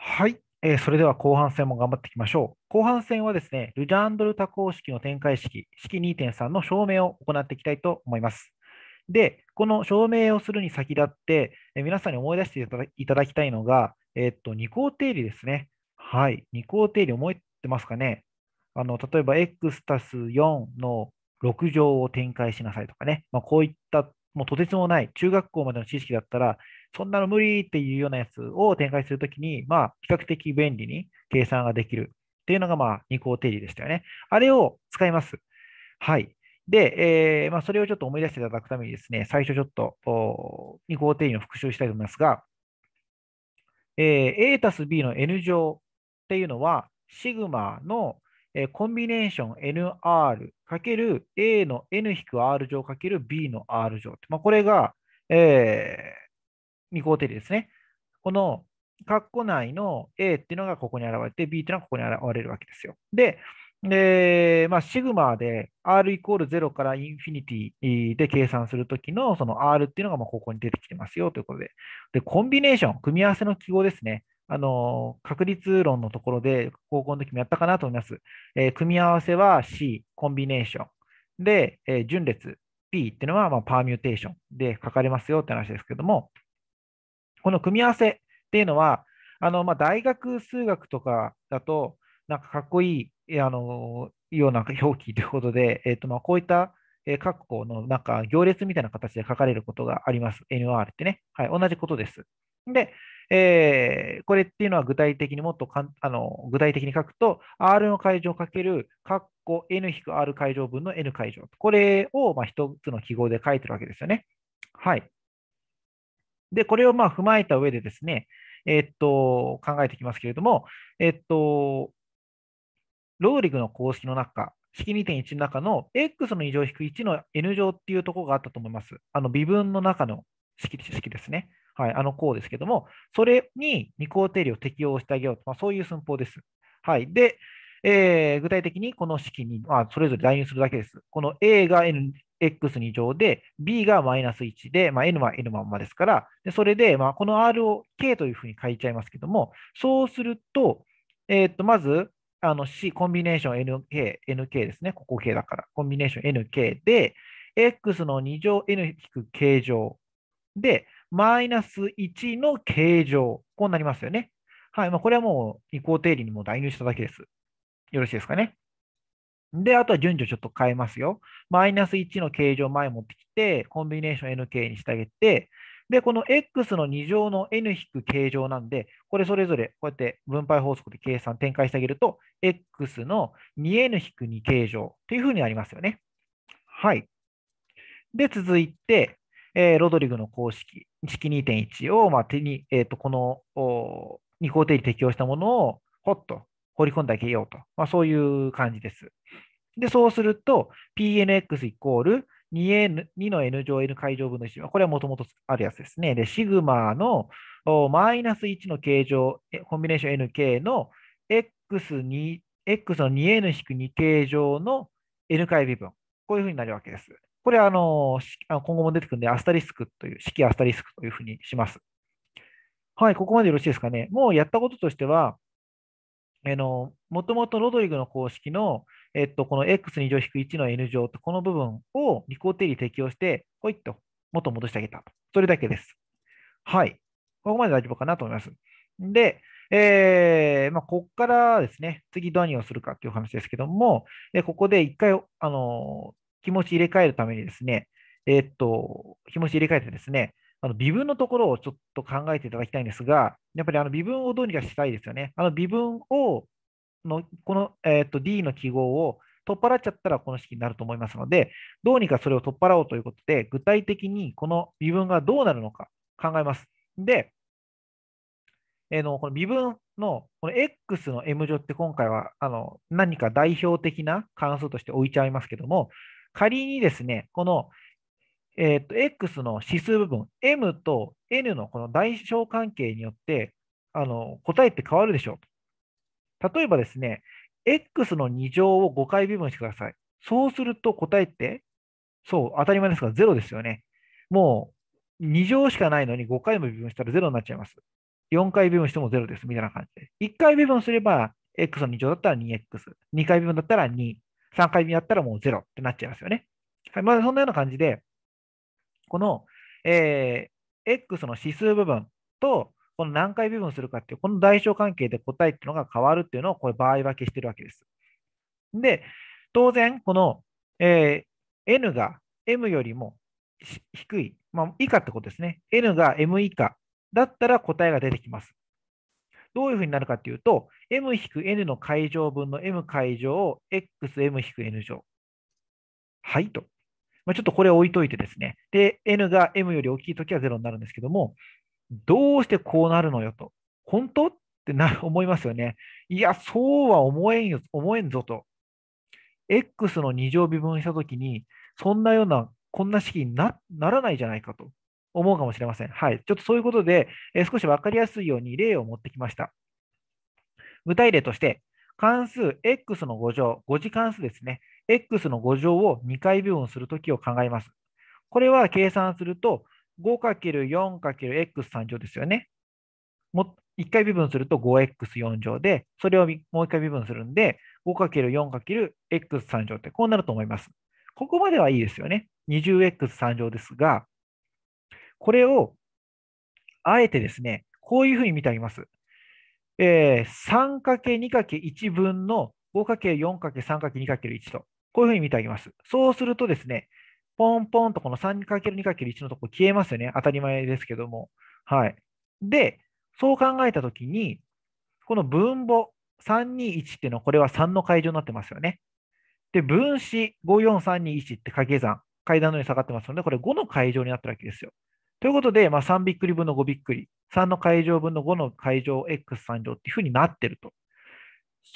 はい、えー、それでは後半戦も頑張っていきましょう。後半戦はですね、ルジャンドル多項式の展開式、式2.3の証明を行っていきたいと思います。で、この証明をするに先立って、えー、皆さんに思い出していただきたいのが、えー、っと、二項定理ですね。はい、二項定理思えてますかねあの例えば x たす4の6乗を展開しなさいとかね、まあ、こういったもうとてつもない中学校までの知識だったら、そんなの無理っていうようなやつを展開するときに、まあ、比較的便利に計算ができるっていうのが、まあ、二項定理でしたよね。あれを使います。はい。で、えーまあ、それをちょっと思い出していただくためにですね、最初ちょっと二項定理の復習したいと思いますが、えー、A たす B の N 乗っていうのは、シグマのえー、コンビネーション NR かける A の N-R 乗かける B の R 乗。まあ、これが、えー、項定理ですね。この括弧内の A っていうのがここに現れて、B っていうのがここに現れるわけですよ。で、で、まあ、シグマで R イコール0からインフィニティで計算するときのその R っていうのがまあここに出てきてますよということで。で、コンビネーション、組み合わせの記号ですね。あの、確率論のところで高校の時もやったかなと思います。えー、組み合わせは C、コンビネーション。で、えー、順列 P っていうのは、まあ、パーミューテーションで書かれますよって話ですけども、この組み合わせっていうのは、あの、まあ、大学数学とかだと、なんかかっこいい、あの、ような表記ということで、えっ、ー、と、まあ、こういった各校のなんか行列みたいな形で書かれることがあります。NR ってね。はい、同じことです。で、えー、これっていうのは具体的にもっとかんあの具体的に書くと、R の解乗かける、括弧 N-R 解乗分の N 解乗。これを一1つの記号で書いてるわけですよね。はい。で、これをまあ踏まえた上でですね、えっと、考えていきますけれども、えっと、ローリグの公式の中、式2.1の中の x の2乗引く1の n 乗っていうところがあったと思います。あの微分の中の式式ですね。はい、あの項ですけども、それに二項定理を適用してあげようと、まあ、そういう寸法です。はい、で、えー、具体的にこの式に、まあ、それぞれ代入するだけです。この A が nx2 乗で、b がマイナス1で、まあ、n は n まんまですから、でそれで、まあ、この r を k というふうに書いちゃいますけども、そうすると、えー、っとまず、あの C、コンビネーション NK、NK ですね、ここ K だから、コンビネーション NK で、X の2乗 N-K 乗で、マイナス1の形状、こうなりますよね。はい。まあ、これはもう移行定理にも代入しただけです。よろしいですかね。で、あとは順序ちょっと変えますよ。マイナス1の形状前持ってきて、コンビネーション NK にしてあげて、で、この X の2乗の N 引く形状なんで、これそれぞれこうやって分配法則で計算展開してあげると、X の 2N 引く2形状というふうになりますよね。はい。で、続いて、えー、ロドリグの公式。式2.1を、まあ、手に、えーと、この二項定理適用したものをほっと放り込んであげようと、まあ、そういう感じです。で、そうすると PNX イコール 2N 2の N 乗 N 解乗分の1、これはもともとあるやつですね。で、シグマのマイナス1の形状、コンビネーション NK の X2 X の 2N-2 形状の N 回微分。こういうふうになるわけです。これはあの今後も出てくるんで、アスタリスクという、式アスタリスクというふうにします。はい、ここまでよろしいですかね。もうやったこととしては、あのもともとロドリグの公式の、えっと、この x2 乗 -1 の n 乗とこの部分を二項定理適用して、ほいっと元戻してあげた。それだけです。はい。ここまで大丈夫かなと思います。で、えー、まあ、ここからですね、次何をするかという話ですけども、えここで一回、あの気持ち入れ替えるためにですね、えー、っと、日持ち入れ替えてですね、あの微分のところをちょっと考えていただきたいんですが、やっぱりあの微分をどうにかしたいですよね。あの微分をの、この、えー、っと D の記号を取っ払っちゃったらこの式になると思いますので、どうにかそれを取っ払おうということで、具体的にこの微分がどうなるのか考えます。で、えー、のこの微分のこの x の m 乗って今回はあの何か代表的な関数として置いちゃいますけども、仮にですね、この、えー、っと X の指数部分、M と N のこの代償関係によってあの答えって変わるでしょう。例えばですね、X の2乗を5回微分してください。そうすると答えって、そう、当たり前ですが0ですよね。もう2乗しかないのに5回も微分したら0になっちゃいます。4回微分しても0ですみたいな感じで。1回微分すれば X の2乗だったら 2X。2回微分だったら2。3回目やったらもうゼロってなっちゃいますよね。はい、まあ、そんなような感じで、この、えー、X の指数部分と、この何回微分するかっていう、この代償関係で答えっていうのが変わるっていうのを、これ、場合分けしてるわけです。で、当然、この、えー、n が m よりも低い、まあ、以下ってことですね。n が m 以下だったら答えが出てきます。どういうふうになるかっていうと、m-n の解乗分の m 解乗を xm-n 乗。はいと。まあ、ちょっとこれ置いといてですね。で、n が m より大きいときは0になるんですけども、どうしてこうなるのよと。本当ってな思いますよね。いや、そうは思えんよ、思えんぞと。x の2乗微分したときに、そんなような、こんな式にならないじゃないかと。思うかもしれません。はい。ちょっとそういうことで、え少し分かりやすいように例を持ってきました。具体例として、関数 x の5乗、5次関数ですね。x の5乗を2回微分するときを考えます。これは計算すると、5×4×x3 乗ですよね。も1回微分すると 5x4 乗で、それをもう1回微分するんで、5×4×x3 乗ってこうなると思います。ここまではいいですよね。20x3 乗ですが、これを、あえてですね、こういうふうに見てあげます。えー、3×2×1 分の 5×4×3×2×1 と、こういうふうに見てあげます。そうするとですね、ポンポンとこの 3×2×1 のとこ消えますよね。当たり前ですけども。はい。で、そう考えたときに、この分母321っていうのは、これは3の階乗になってますよね。で、分子54321って掛け算、階段のように下がってますので、これ5の階乗になってるわけですよ。ということで、まあ、3びっくり分の5びっくり、3の解乗分の5の解乗 X 3乗っていうふうになってると。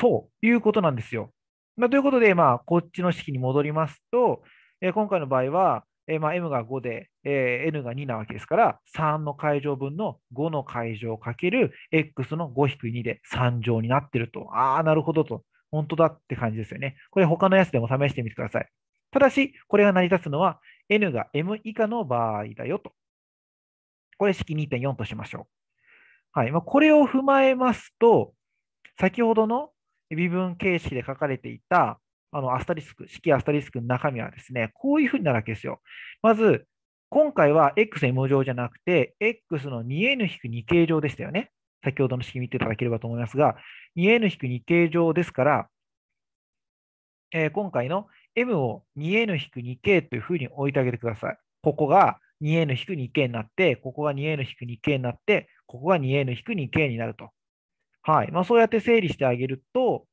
そういうことなんですよ。まあ、ということで、まあ、こっちの式に戻りますと、えー、今回の場合は、えー、まあ、M が5で、えー、N が2なわけですから、3の解乗分の5の解乗かける X の5-2で3乗になってると。ああ、なるほどと。本当だって感じですよね。これ他のやつでも試してみてください。ただし、これが成り立つのは N が M 以下の場合だよと。これ式2.4としましょう。はいまあ、これを踏まえますと、先ほどの微分形式で書かれていたあのアスタリスク、式アスタリスクの中身はですね、こういうふうになるわけですよ。まず、今回は xm 乗じゃなくて、x の 2n-2 形乗でしたよね。先ほどの式見ていただければと思いますが、2n-2 形乗ですから、えー、今回の m を 2n-2 形というふうに置いてあげてください。ここが2 n 引く 2k になって、ここが2 n 引く 2k になって、ここが2 n 引く 2k になると。はいまあ、そうやって整理してあげると、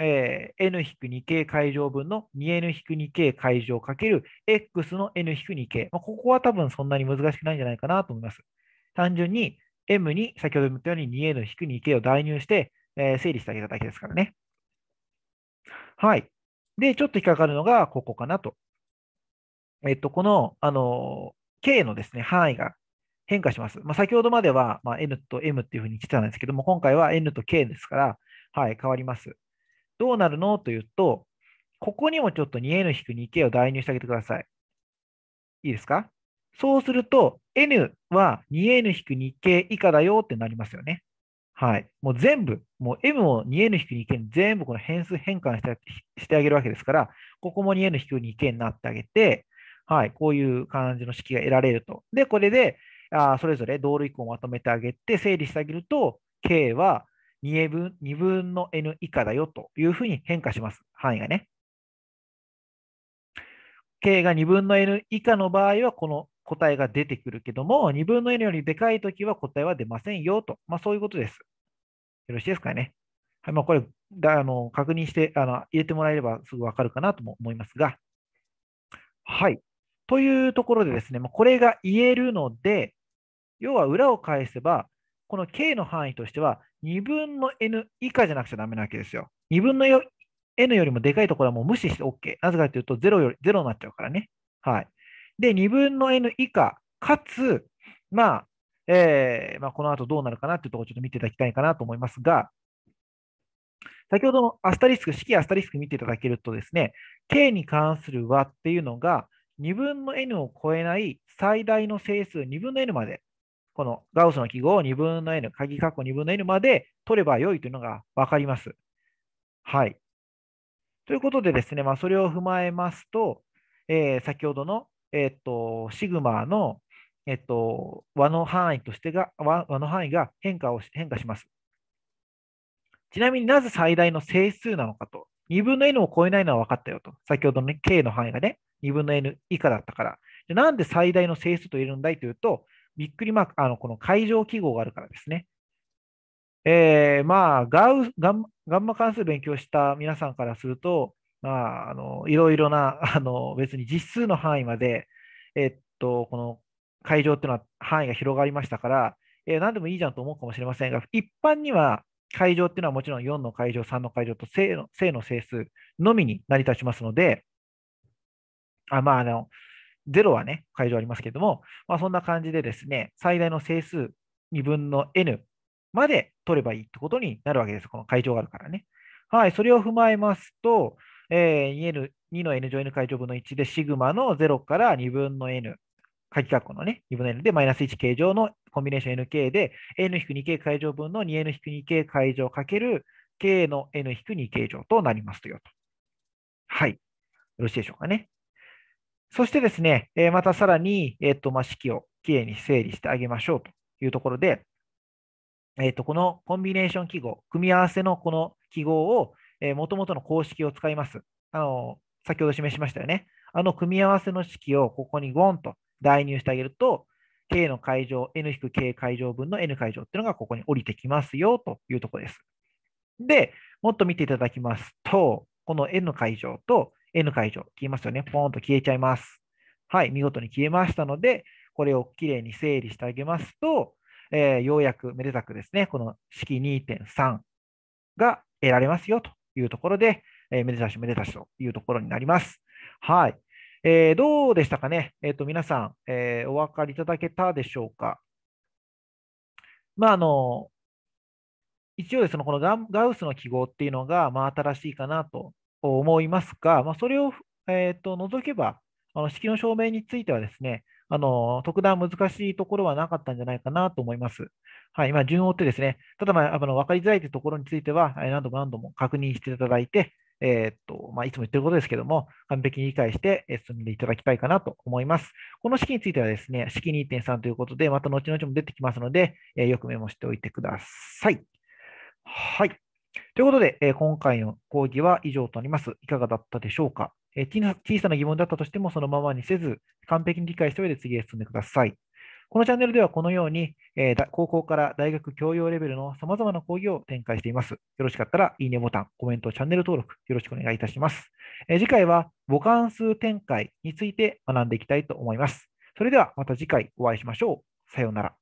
えー、n-2k 解乗分の 2n-2k 解乗かける x の n-2k、まあ、ここは多分そんなに難しくないんじゃないかなと思います。単純に m に先ほど言ったように 2n-2k を代入して、えー、整理してあげただけですからね。はい。で、ちょっと引っかかるのがここかなと。えっと、この、あの K のですね、範囲が変化します。まあ、先ほどまでは、ま N と M っていうふうに来てたんですけども、今回は N と K ですから、はい、変わります。どうなるのというと、ここにもちょっと 2N-2K を代入してあげてください。いいですかそうすると、N は 2N-2K 以下だよってなりますよね。はい。もう全部、もう M を 2N-2K に全部この変数変換してしてあげるわけですから、ここも 2N-2K になってあげて、はい、こういう感じの式が得られると。で、これで、あそれぞれ同類項をまとめてあげて、整理してあげると、K は2分 ,2 分の n 以下だよというふうに変化します。範囲がね。K が2分の n 以下の場合は、この答えが出てくるけども、2分の n よりでかいときは答えは出ませんよと。まあ、そういうことです。よろしいですかね。はい、まあ、これあの、確認してあの入れてもらえればすぐわかるかなとも思いますが。はい。というところでですね、これが言えるので、要は裏を返せば、この k の範囲としては2分の n 以下じゃなくちゃダメなわけですよ。2分の n よりもでかいところはもう無視して OK。なぜかというと0より、0になっちゃうからね。はい。で、2分の n 以下、かつ、まあ、えー、まあ、この後どうなるかなというところをちょっと見ていただきたいかなと思いますが、先ほどのアスタリスク、式アスタリスク見ていただけるとですね、k に関する和っていうのが、2分の n を超えない最大の整数2分の n まで、このガウスの記号を2分の n、鍵括弧2分の n まで取れば良いというのが分かります。はい。ということでですね、まあ、それを踏まえますと、えー、先ほどの、えっと、シグマの、えっと、和の範囲としてが、和の範囲が変化を変化します。ちなみになぜ最大の整数なのかと2分の n を超えないのは分かったよと。先ほどの、ね、k の範囲がね、2分の n 以下だったから。でなんで最大の整数と言えるんだいというと、びっくりマーク、あの、この解場記号があるからですね。えー、まあ、ガウガン、ガンマ関数勉強した皆さんからすると、まあ、あの、いろいろな、あの、別に実数の範囲まで、えっと、この解場っていうのは範囲が広がりましたから、えー、何でもいいじゃんと思うかもしれませんが、一般には会場っていうのはもちろん4の会場、3の会場と正の正の整数のみに成り立ちますので、あまあ、あの0はね、会場ありますけれども、まあ、そんな感じでですね、最大の整数2分の n まで取ればいいってことになるわけです。この会場があるからね。はい、それを踏まえますと、えー、2, の n 乗 n 会場分の1で、シグマの0から2分の n 下記括弧のね、2分の n でマイナス1形状のコンビネーション nk で、n-2k 解乗分の 2n-2k 解乗かける k の n-2 形状となりますとよと。はい。よろしいでしょうかね。そしてですね、えまたさらに、えっとまあ、式をきれいに整理してあげましょうというところで、えっとこのコンビネーション記号、組み合わせのこの記号を、えー、元々の公式を使います。あの先ほど示しましたよね。あの組み合わせの式をここにゴンと代入してあげると、K の解乗、N-K 解乗分の N 解乗っていうのがここに降りてきますよというところです。で、もっと見ていただきますと、この N 会乗と N 解乗、消えますよね。ポーンと消えちゃいます。はい、見事に消えましたので、これをきれいに整理してあげますと、えー、ようやくめでたくですね、この式2.3が得られますよというところで、えー、めでたしめでたしというところになります。はい。えー、どうでしたかね、えーと、皆さん、えー、お分かりいただけたでしょうか。まあ、あの一応です、ね、このガウスの記号っていうのが、まあ、新しいかなと思いますが、まあ、それを、えーと、と除けば、あの式の証明についてはですね、あの特段難しいところはなかったんじゃないかなと思います。はい、今、順を追ってですね、ただ、まあ、あの分かりづらいというところについては、何度も何度も確認していただいて、えー、っとまあ、いつも言ってることですけども、完璧に理解して進んでいただきたいかなと思います。この式についてはですね、式2.3ということで、また後々も出てきますので、えー、よくメモしておいてください。はい。ということで、えー、今回の講義は以上となります。いかがだったでしょうか、えー、小さな疑問だったとしても、そのままにせず、完璧に理解した上で次へ進んでください。このチャンネルではこのように、えー、高校から大学教養レベルの様々な講義を展開しています。よろしかったら、いいねボタン、コメント、チャンネル登録、よろしくお願いいたします。えー、次回は、母関数展開について学んでいきたいと思います。それではまた次回お会いしましょう。さようなら。